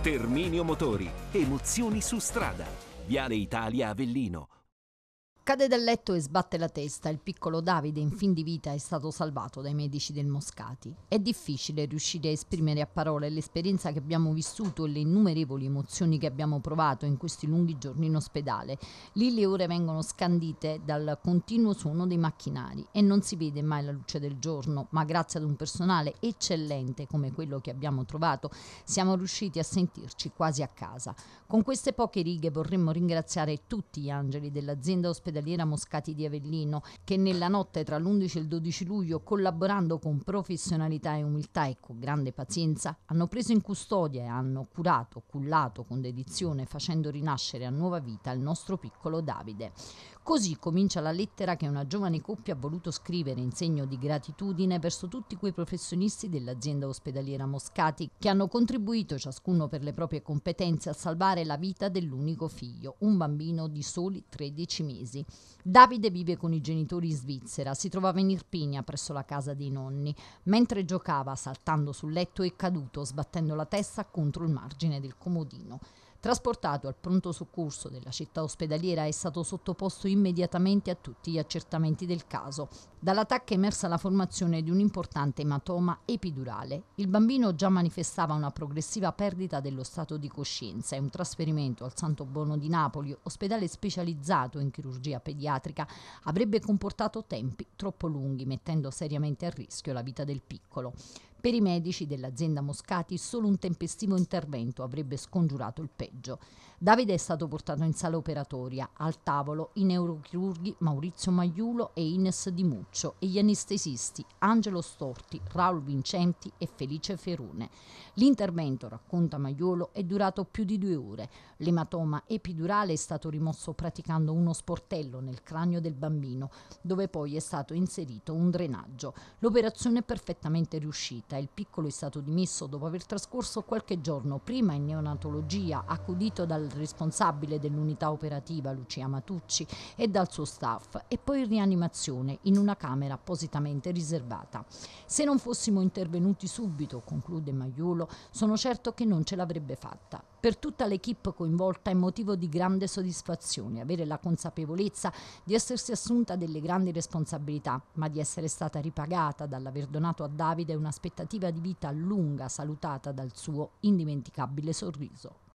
Terminio Motori. Emozioni su strada. Viale Italia Avellino Cade dal letto e sbatte la testa. Il piccolo Davide, in fin di vita, è stato salvato dai medici del Moscati. È difficile riuscire a esprimere a parole l'esperienza che abbiamo vissuto e le innumerevoli emozioni che abbiamo provato in questi lunghi giorni in ospedale. Lì le ore vengono scandite dal continuo suono dei macchinari e non si vede mai la luce del giorno, ma grazie ad un personale eccellente come quello che abbiamo trovato, siamo riusciti a sentirci quasi a casa. Con queste poche righe vorremmo ringraziare tutti gli angeli dell'azienda ospedale ospedaliera Moscati di Avellino, che nella notte tra l'11 e il 12 luglio, collaborando con professionalità e umiltà e con grande pazienza, hanno preso in custodia e hanno curato, cullato con dedizione, facendo rinascere a nuova vita il nostro piccolo Davide. Così comincia la lettera che una giovane coppia ha voluto scrivere in segno di gratitudine verso tutti quei professionisti dell'azienda ospedaliera Moscati che hanno contribuito ciascuno per le proprie competenze a salvare la vita dell'unico figlio, un bambino di soli 13 mesi. Davide vive con i genitori in Svizzera, si trovava in Irpinia presso la casa dei nonni, mentre giocava saltando sul letto è caduto sbattendo la testa contro il margine del comodino. Trasportato al pronto soccorso della città ospedaliera è stato sottoposto immediatamente a tutti gli accertamenti del caso. Dall'attacco è emersa la formazione di un importante ematoma epidurale. Il bambino già manifestava una progressiva perdita dello stato di coscienza e un trasferimento al Santo Bono di Napoli, ospedale specializzato in chirurgia pediatrica, avrebbe comportato tempi troppo lunghi, mettendo seriamente a rischio la vita del piccolo. Per i medici dell'azienda Moscati solo un tempestivo intervento avrebbe scongiurato il peggio. Davide è stato portato in sala operatoria, al tavolo i neurochirurghi Maurizio Maiulo e Ines Di Muccio e gli anestesisti Angelo Storti, Raul Vincenti e Felice Ferone. L'intervento, racconta Maiulo, è durato più di due ore. L'ematoma epidurale è stato rimosso praticando uno sportello nel cranio del bambino, dove poi è stato inserito un drenaggio. L'operazione è perfettamente riuscita morta e il piccolo è stato dimesso dopo aver trascorso qualche giorno prima in neonatologia, accudito dal responsabile dell'unità operativa Lucia Matucci e dal suo staff, e poi in rianimazione in una camera appositamente riservata. Se non fossimo intervenuti subito, conclude Maiulo, sono certo che non ce l'avrebbe fatta. Per tutta l'equipe coinvolta è motivo di grande soddisfazione avere la consapevolezza di essersi assunta delle grandi responsabilità, ma di essere stata ripagata dall'aver donato a Davide un'aspettativa aspettativa di vita lunga salutata dal suo indimenticabile sorriso.